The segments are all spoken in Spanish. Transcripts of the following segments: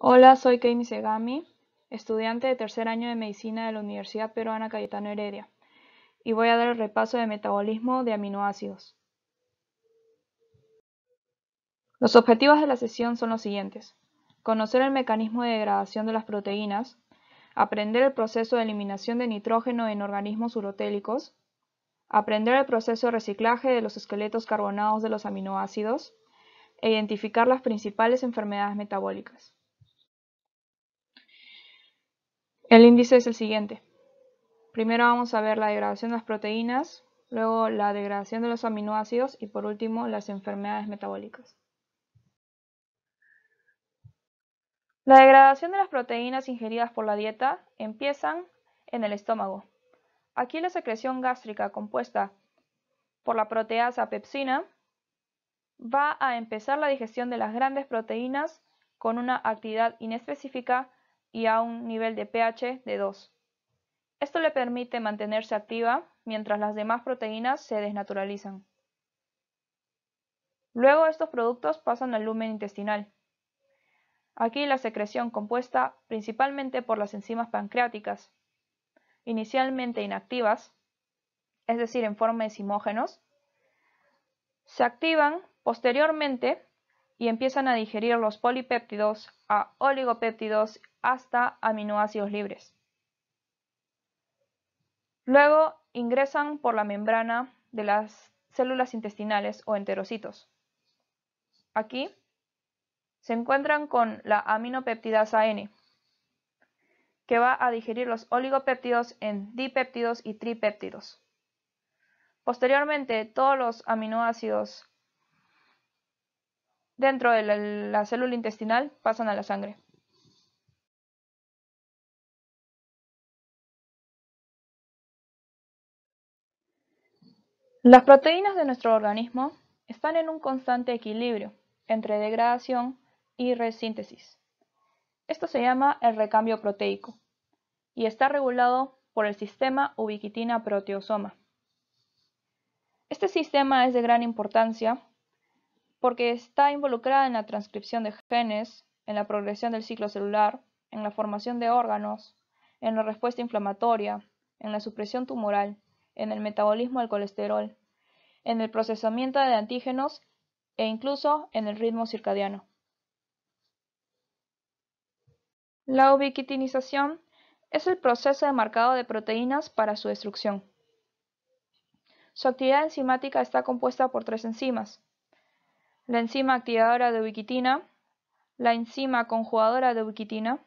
Hola, soy Kemi Segami, estudiante de tercer año de medicina de la Universidad Peruana Cayetano Heredia, y voy a dar el repaso de metabolismo de aminoácidos. Los objetivos de la sesión son los siguientes. Conocer el mecanismo de degradación de las proteínas, aprender el proceso de eliminación de nitrógeno en organismos urotélicos, aprender el proceso de reciclaje de los esqueletos carbonados de los aminoácidos e identificar las principales enfermedades metabólicas. El índice es el siguiente. Primero vamos a ver la degradación de las proteínas, luego la degradación de los aminoácidos y por último las enfermedades metabólicas. La degradación de las proteínas ingeridas por la dieta empiezan en el estómago. Aquí la secreción gástrica compuesta por la proteasa pepsina va a empezar la digestión de las grandes proteínas con una actividad inespecífica y a un nivel de pH de 2. Esto le permite mantenerse activa mientras las demás proteínas se desnaturalizan. Luego estos productos pasan al lumen intestinal. Aquí la secreción compuesta principalmente por las enzimas pancreáticas, inicialmente inactivas, es decir, en forma de simógenos, se activan posteriormente y empiezan a digerir los polipéptidos a oligopéptidos hasta aminoácidos libres. Luego ingresan por la membrana de las células intestinales o enterocitos. Aquí se encuentran con la aminopeptidasa N, que va a digerir los oligopéptidos en dipéptidos y tripéptidos. Posteriormente, todos los aminoácidos dentro de la célula intestinal pasan a la sangre. Las proteínas de nuestro organismo están en un constante equilibrio entre degradación y resíntesis. Esto se llama el recambio proteico y está regulado por el sistema ubiquitina proteosoma. Este sistema es de gran importancia porque está involucrado en la transcripción de genes, en la progresión del ciclo celular, en la formación de órganos, en la respuesta inflamatoria, en la supresión tumoral, en el metabolismo del colesterol, en el procesamiento de antígenos e incluso en el ritmo circadiano. La ubiquitinización es el proceso de marcado de proteínas para su destrucción. Su actividad enzimática está compuesta por tres enzimas. La enzima activadora de ubiquitina, la enzima conjugadora de ubiquitina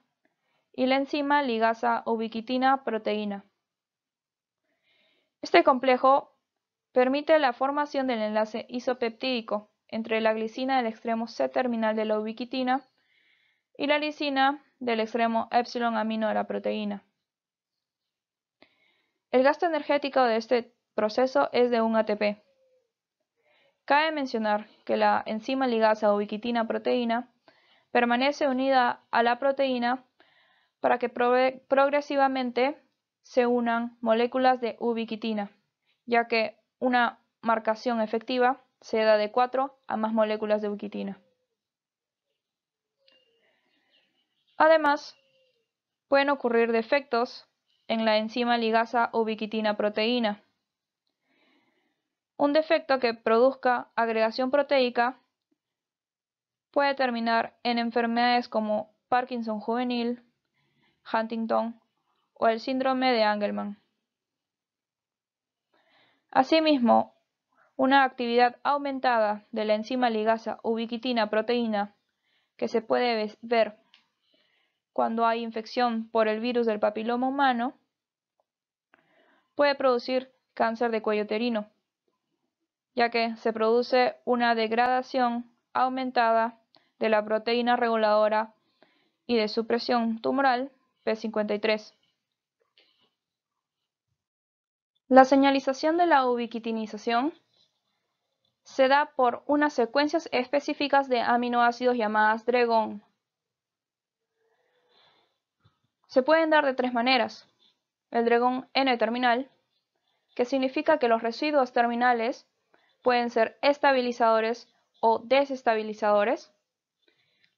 y la enzima ligasa ubiquitina proteína. Este complejo permite la formación del enlace isopeptídico entre la glicina del extremo C-terminal de la ubiquitina y la lisina del extremo epsilon amino de la proteína. El gasto energético de este proceso es de un ATP. Cabe mencionar que la enzima ligasa ubiquitina-proteína permanece unida a la proteína para que progresivamente se unan moléculas de ubiquitina, ya que una marcación efectiva se da de 4 a más moléculas de ubiquitina. Además, pueden ocurrir defectos en la enzima ligasa ubiquitina proteína. Un defecto que produzca agregación proteica puede terminar en enfermedades como Parkinson juvenil, Huntington o el síndrome de Angelman. Asimismo, una actividad aumentada de la enzima ligasa ubiquitina proteína que se puede ver cuando hay infección por el virus del papiloma humano puede producir cáncer de cuello uterino, ya que se produce una degradación aumentada de la proteína reguladora y de supresión tumoral P53. La señalización de la ubiquitinización se da por unas secuencias específicas de aminoácidos llamadas dregón. Se pueden dar de tres maneras. El dregón N-terminal, que significa que los residuos terminales pueden ser estabilizadores o desestabilizadores.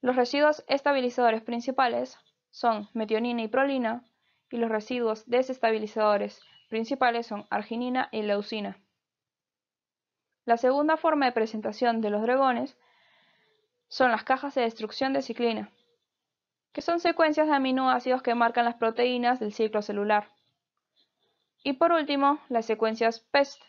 Los residuos estabilizadores principales son metionina y prolina y los residuos desestabilizadores principales son arginina y leucina. La segunda forma de presentación de los dragones son las cajas de destrucción de ciclina, que son secuencias de aminoácidos que marcan las proteínas del ciclo celular. Y por último, las secuencias PEST,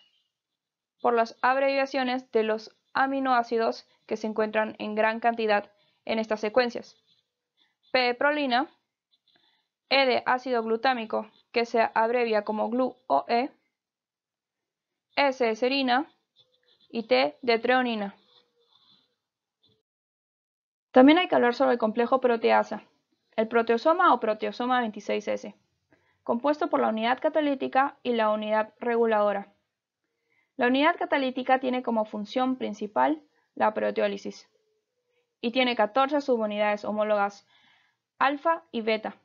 por las abreviaciones de los aminoácidos que se encuentran en gran cantidad en estas secuencias. P de prolina, E de ácido glutámico que se abrevia como GLU oe S de serina y T de treonina. También hay que hablar sobre el complejo proteasa, el proteosoma o proteosoma 26S, compuesto por la unidad catalítica y la unidad reguladora. La unidad catalítica tiene como función principal la proteólisis y tiene 14 subunidades homólogas alfa y beta,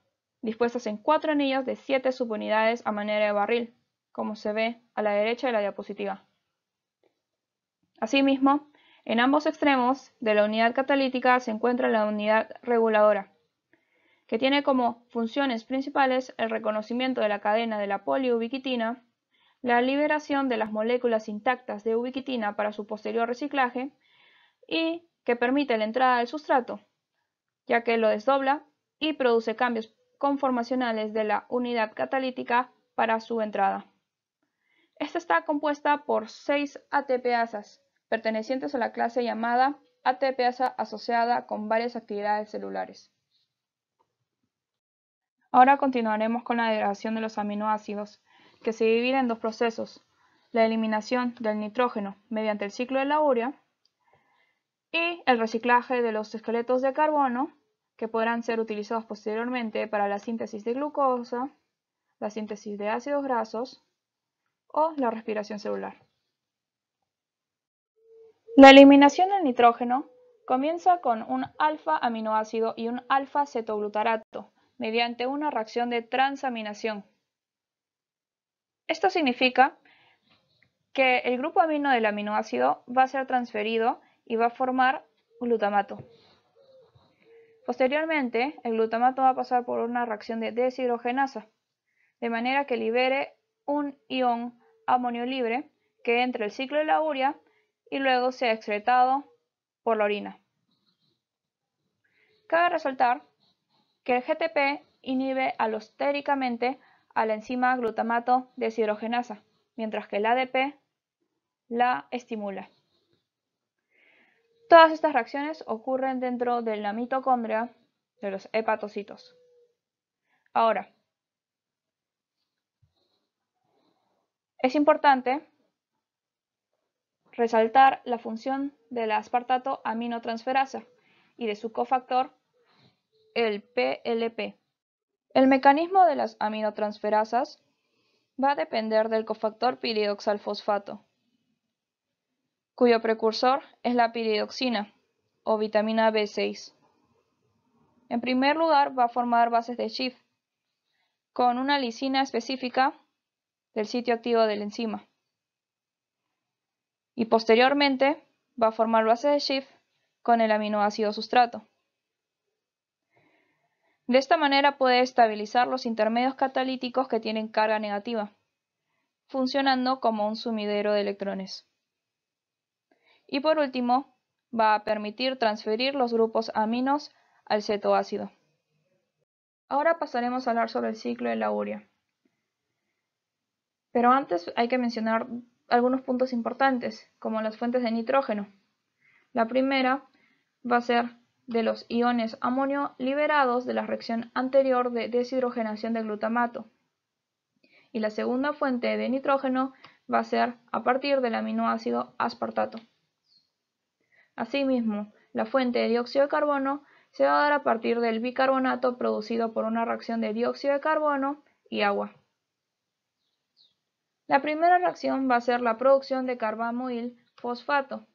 dispuestas en cuatro anillos de siete subunidades a manera de barril, como se ve a la derecha de la diapositiva. Asimismo, en ambos extremos de la unidad catalítica se encuentra la unidad reguladora, que tiene como funciones principales el reconocimiento de la cadena de la poliubiquitina, la liberación de las moléculas intactas de ubiquitina para su posterior reciclaje y que permite la entrada del sustrato, ya que lo desdobla y produce cambios conformacionales de la unidad catalítica para su entrada. Esta está compuesta por seis ATPasas, pertenecientes a la clase llamada ATPasa asociada con varias actividades celulares. Ahora continuaremos con la degradación de los aminoácidos, que se divide en dos procesos, la eliminación del nitrógeno mediante el ciclo de la urea y el reciclaje de los esqueletos de carbono que podrán ser utilizados posteriormente para la síntesis de glucosa, la síntesis de ácidos grasos o la respiración celular. La eliminación del nitrógeno comienza con un alfa aminoácido y un alfa cetoglutarato mediante una reacción de transaminación. Esto significa que el grupo amino del aminoácido va a ser transferido y va a formar glutamato. Posteriormente, el glutamato va a pasar por una reacción de deshidrogenasa, de manera que libere un ion amonio libre que entra el ciclo de la urea y luego sea excretado por la orina. Cabe resaltar que el GTP inhibe alostéricamente a la enzima glutamato deshidrogenasa, mientras que el ADP la estimula. Todas estas reacciones ocurren dentro de la mitocondria de los hepatocitos. Ahora, es importante resaltar la función de la aspartato aminotransferasa y de su cofactor, el PLP. El mecanismo de las aminotransferasas va a depender del cofactor piridoxalfosfato cuyo precursor es la piridoxina o vitamina B6. En primer lugar, va a formar bases de SHIFT con una lisina específica del sitio activo de la enzima. Y posteriormente va a formar bases de SHIFT con el aminoácido sustrato. De esta manera puede estabilizar los intermedios catalíticos que tienen carga negativa, funcionando como un sumidero de electrones. Y por último, va a permitir transferir los grupos aminos al cetoácido. Ahora pasaremos a hablar sobre el ciclo de la urea. Pero antes hay que mencionar algunos puntos importantes, como las fuentes de nitrógeno. La primera va a ser de los iones amonio liberados de la reacción anterior de deshidrogenación de glutamato. Y la segunda fuente de nitrógeno va a ser a partir del aminoácido aspartato. Asimismo, la fuente de dióxido de carbono se va a dar a partir del bicarbonato producido por una reacción de dióxido de carbono y agua. La primera reacción va a ser la producción de carbamoil fosfato,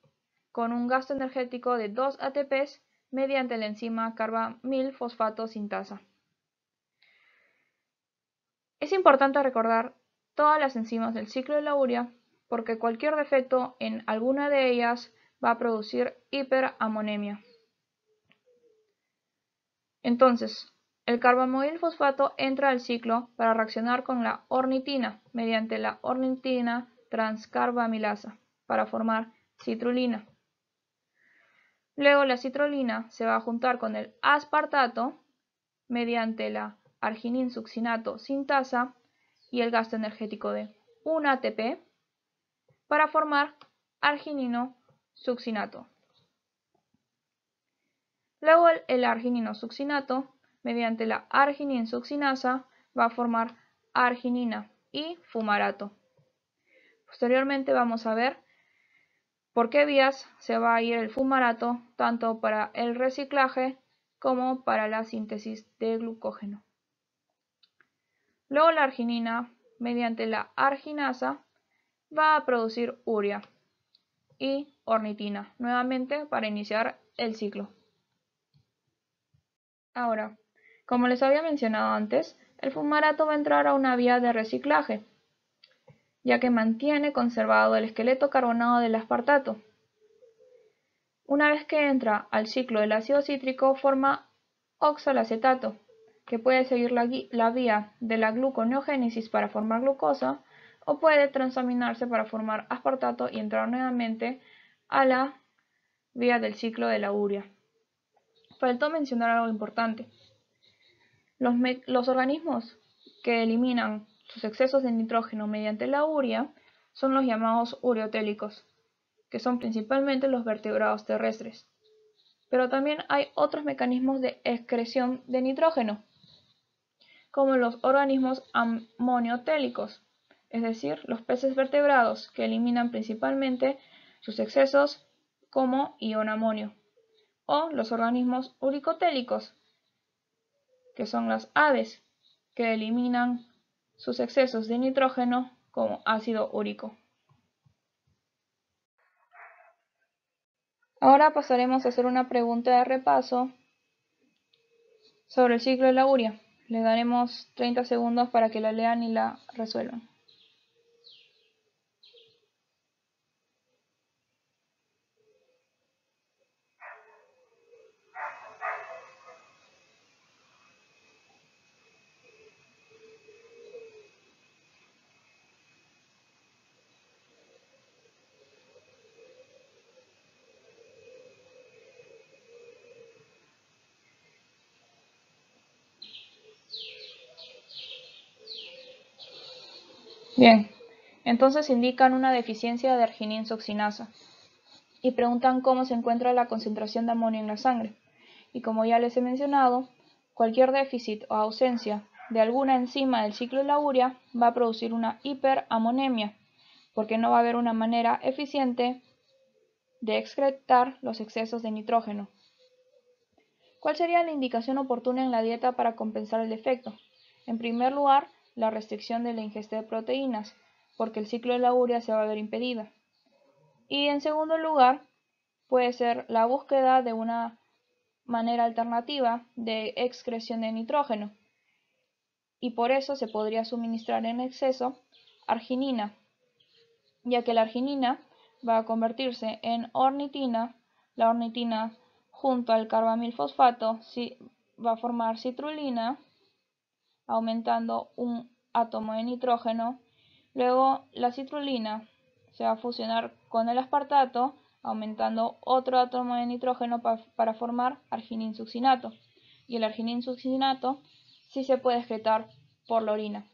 con un gasto energético de 2 ATPs mediante la enzima carbamil fosfato sintasa. Es importante recordar todas las enzimas del ciclo de la urea porque cualquier defecto en alguna de ellas va a producir hiperamonemia. Entonces, el carbamoil fosfato entra al ciclo para reaccionar con la ornitina mediante la ornitina transcarbamilasa para formar citrulina. Luego la citrulina se va a juntar con el aspartato mediante la arginin sintasa y el gasto energético de 1 ATP para formar arginino Luego el arginino mediante la argininsuccinasa va a formar arginina y fumarato. Posteriormente vamos a ver por qué vías se va a ir el fumarato tanto para el reciclaje como para la síntesis de glucógeno. Luego la arginina, mediante la arginasa, va a producir urea, y ornitina nuevamente para iniciar el ciclo. Ahora, como les había mencionado antes, el fumarato va a entrar a una vía de reciclaje, ya que mantiene conservado el esqueleto carbonado del aspartato. Una vez que entra al ciclo del ácido cítrico forma oxalacetato, que puede seguir la, vía de la gluconeogénesis para formar glucosa o puede transaminarse para formar aspartato y entrar nuevamente a la vía del ciclo de la urea. Faltó mencionar algo importante. Los, organismos que eliminan sus excesos de nitrógeno mediante la urea son los llamados ureotélicos, que son principalmente los vertebrados terrestres. Pero también hay otros mecanismos de excreción de nitrógeno, como los organismos amoniotélicos, es decir, los peces vertebrados que eliminan principalmente sus excesos como ion amonio, o los organismos uricotélicos, que son las aves que eliminan sus excesos de nitrógeno como ácido úrico. Ahora pasaremos a hacer una pregunta de repaso sobre el ciclo de la uria. Le daremos 30 segundos para que la lean y la resuelvan. Bien, entonces indican una deficiencia de argininsoxinasa y preguntan cómo se encuentra la concentración de amonio en la sangre. Y como ya les he mencionado, cualquier déficit o ausencia de alguna enzima del ciclo de la urea va a producir una hiperamonemia, porque no va a haber una manera eficiente de excretar los excesos de nitrógeno. ¿Cuál sería la indicación oportuna en la dieta para compensar el defecto? En primer lugar, la restricción de la ingesta de proteínas, porque el ciclo de la urea se va a ver impedida. Y en segundo lugar, puede ser la búsqueda de una manera alternativa de excreción de nitrógeno. Y por eso se podría suministrar en exceso arginina, ya que la arginina va a convertirse en ornitina, la ornitina junto al carbamilfosfato va a formar citrulina aumentando un átomo de nitrógeno. Luego la citrulina se va a fusionar con el aspartato, aumentando otro átomo de nitrógeno para formar argininsuccinato, Y el arginin sí se puede excretar por la orina.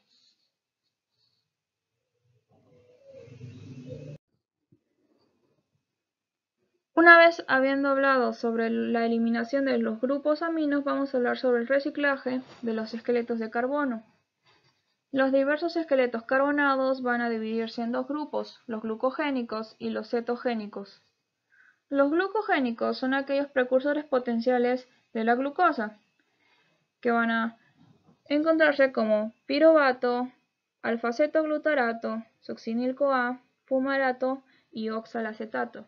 Una vez habiendo hablado sobre la eliminación de los grupos aminos, vamos a hablar sobre el reciclaje de los esqueletos de carbono. Los diversos esqueletos carbonados van a dividirse en dos grupos, los glucogénicos y los cetogénicos. Los glucogénicos son aquellos precursores potenciales de la glucosa, que van a encontrarse como pirobato, alfacetoglutarato, succinil-CoA, fumarato y oxalacetato.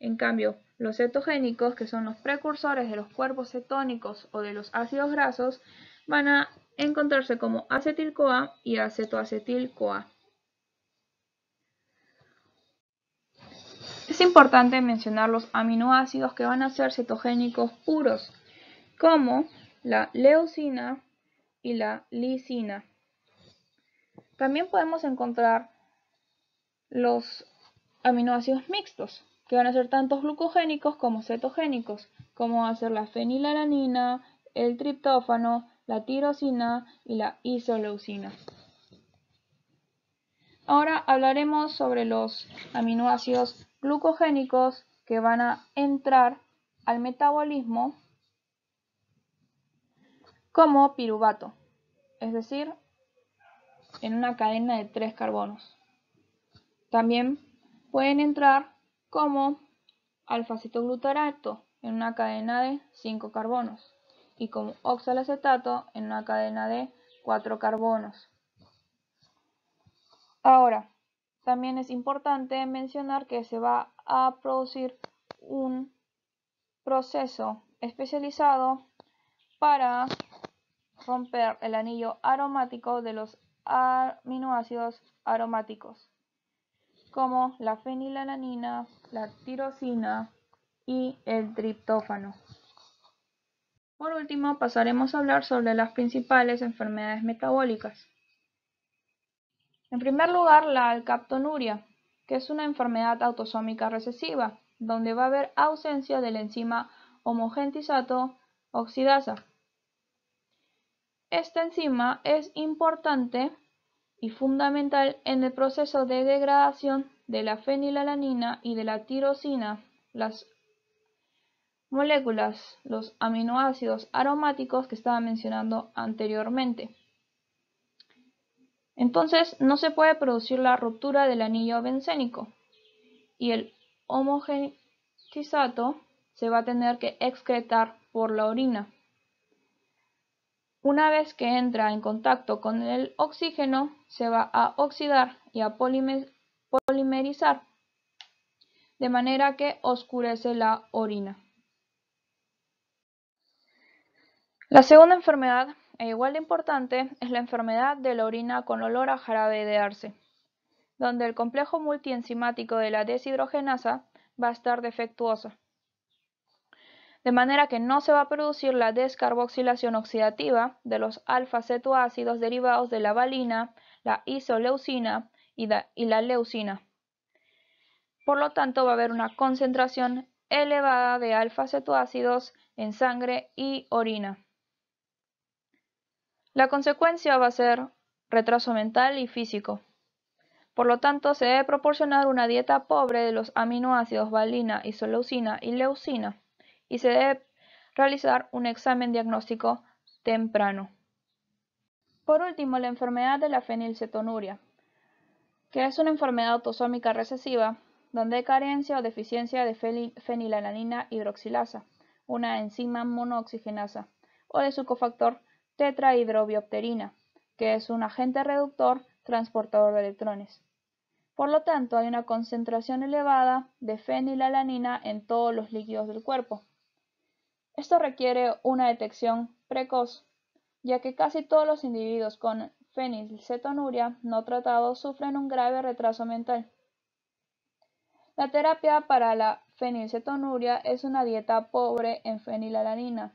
En cambio, los cetogénicos, que son los precursores de los cuerpos cetónicos o de los ácidos grasos, van a encontrarse como acetil-CoA y acetoacetil-CoA. Es importante mencionar los aminoácidos que van a ser cetogénicos puros, como la leucina y la lisina. También podemos encontrar los aminoácidos mixtos, que van a ser tanto glucogénicos como cetogénicos, como van a ser la fenilalanina, el triptófano, la tirosina y la isoleucina. Ahora hablaremos sobre los aminoácidos glucogénicos que van a entrar al metabolismo como piruvato, es decir, en una cadena de tres carbonos. También pueden entrar como alfacetoglutarato en una cadena de 5 carbonos y como oxalacetato en una cadena de 4 carbonos. Ahora, también es importante mencionar que se va a producir un proceso especializado para romper el anillo aromático de los aminoácidos aromáticos, como la fenilalanina, la tirosina y el triptófano. Por último, pasaremos a hablar sobre las principales enfermedades metabólicas. En primer lugar, la alcaptonuria, que es una enfermedad autosómica recesiva, donde va a haber ausencia de la enzima homogentisato oxidasa. Esta enzima es importante y fundamental en el proceso de degradación de la fenilalanina y de la tirosina. Las moléculas, los aminoácidos aromáticos que estaba mencionando anteriormente. Entonces, no se puede producir la ruptura del anillo bencénico y el homogenizato se va a tener que excretar por la orina. Una vez que entra en contacto con el oxígeno, se va a oxidar y a polimerizar, de manera que oscurece la orina. La segunda enfermedad, e igual de importante, es la enfermedad de la orina con olor a jarabe de arce, donde el complejo multienzimático de la deshidrogenasa va a estar defectuoso, de manera que no se va a producir la descarboxilación oxidativa de los alfa-cetoácidos derivados de la valina, la isoleucina y, la leucina. Por lo tanto, va a haber una concentración elevada de alfa-cetoácidos en sangre y orina. La consecuencia va a ser retraso mental y físico. Por lo tanto, se debe proporcionar una dieta pobre de los aminoácidos valina, isoleucina y leucina y se debe realizar un examen diagnóstico temprano. Por último, la enfermedad de la fenilcetonuria, que es una enfermedad autosómica recesiva donde hay carencia o deficiencia de fenilalanina hidroxilasa, una enzima monooxigenasa, o de su cofactor tetrahidrobiopterina, que es un agente reductor transportador de electrones. Por lo tanto, hay una concentración elevada de fenilalanina en todos los líquidos del cuerpo, esto requiere una detección precoz, ya que casi todos los individuos con fenilcetonuria no tratados sufren un grave retraso mental. La terapia para la fenilcetonuria es una dieta pobre en fenilalanina,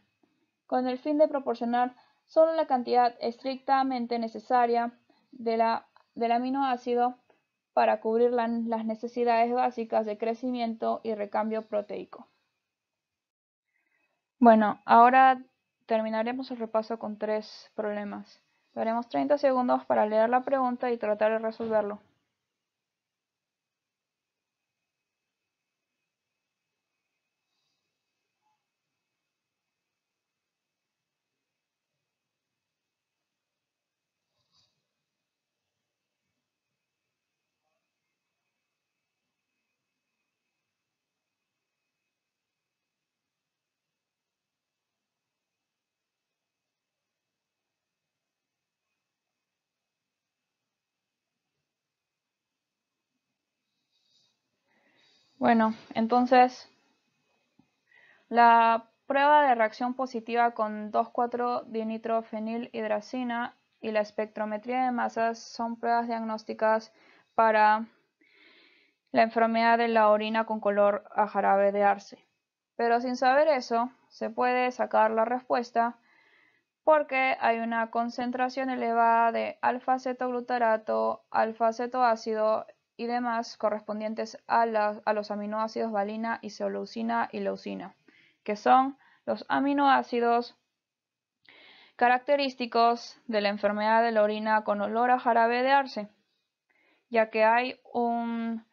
con el fin de proporcionar solo la cantidad estrictamente necesaria de la, del aminoácido para cubrir las necesidades básicas de crecimiento y recambio proteico. Bueno, ahora terminaremos el repaso con tres problemas. Daremos 30 segundos para leer la pregunta y tratar de resolverlo. Bueno, entonces la prueba de reacción positiva con 2,4-dinitrofenilhidracina y la espectrometría de masas son pruebas diagnósticas para la enfermedad de la orina con color a jarabe de arce. Pero sin saber eso, se puede sacar la respuesta porque hay una concentración elevada de alfa-cetoglutarato, alfa-cetoácido y demás correspondientes a, los aminoácidos valina, isoleucina y leucina, que son los aminoácidos característicos de la enfermedad de la orina con olor a jarabe de arce, ya que hay un,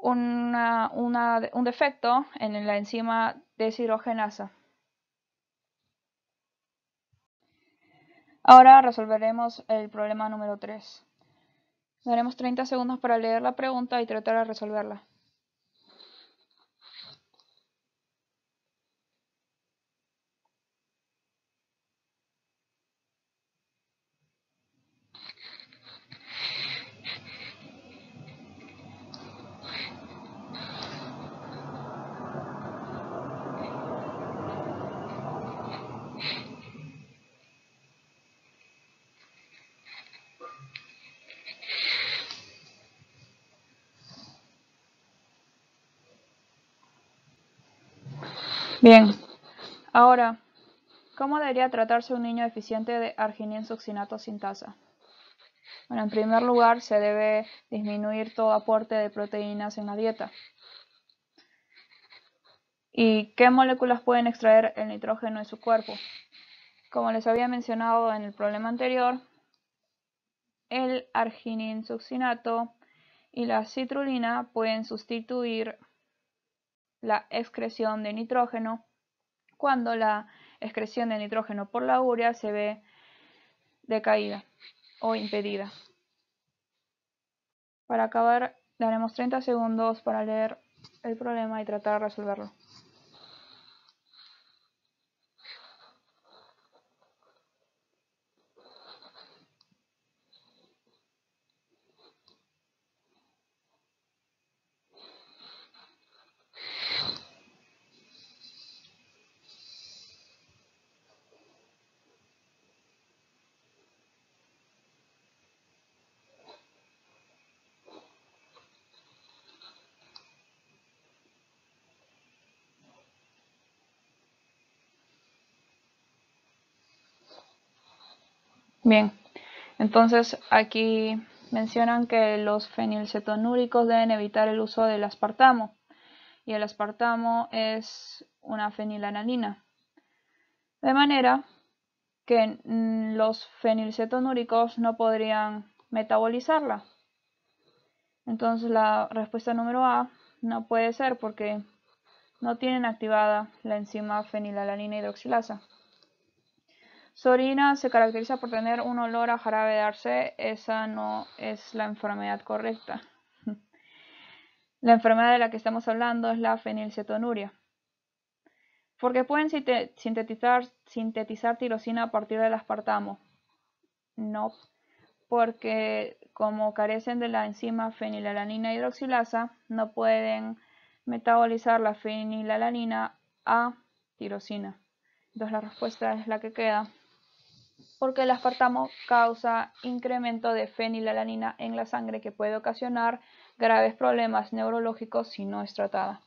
un defecto en la enzima deshidrogenasa. Ahora resolveremos el problema número 3. Daremos treinta segundos para leer la pregunta y tratar de resolverla. Bien, ahora, ¿cómo debería tratarse un niño deficiente de argininosuccinato sin tasa? Bueno, en primer lugar, se debe disminuir todo aporte de proteínas en la dieta. ¿Y qué moléculas pueden extraer el nitrógeno de su cuerpo? Como les había mencionado en el problema anterior, el arginin y la citrulina pueden sustituir la excreción de nitrógeno, cuando la excreción de nitrógeno por la urea se ve decaída o impedida. Para acabar, daremos 30 segundos para leer el problema y tratar de resolverlo. Bien, entonces aquí mencionan que los fenilcetonúricos deben evitar el uso del aspartamo y el aspartamo es una fenilanalina. De manera que mm, los fenilcetonúricos no podrían metabolizarla. Entonces la respuesta número A no puede ser porque no tienen activada la enzima fenilalanina hidroxilasa. Sorina se caracteriza por tener un olor a jarabe de arce. Esa no es la enfermedad correcta. la enfermedad de la que estamos hablando es la fenilcetonuria. Porque pueden sintetizar, sintetizar tirosina a partir del aspartamo. No. Porque como carecen de la enzima fenilalanina hidroxilasa, no pueden metabolizar la fenilalanina a tirosina. Entonces la respuesta es la que queda porque el aspartamo causa incremento de fenilalanina en la sangre que puede ocasionar graves problemas neurológicos si no es tratada.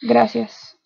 Gracias.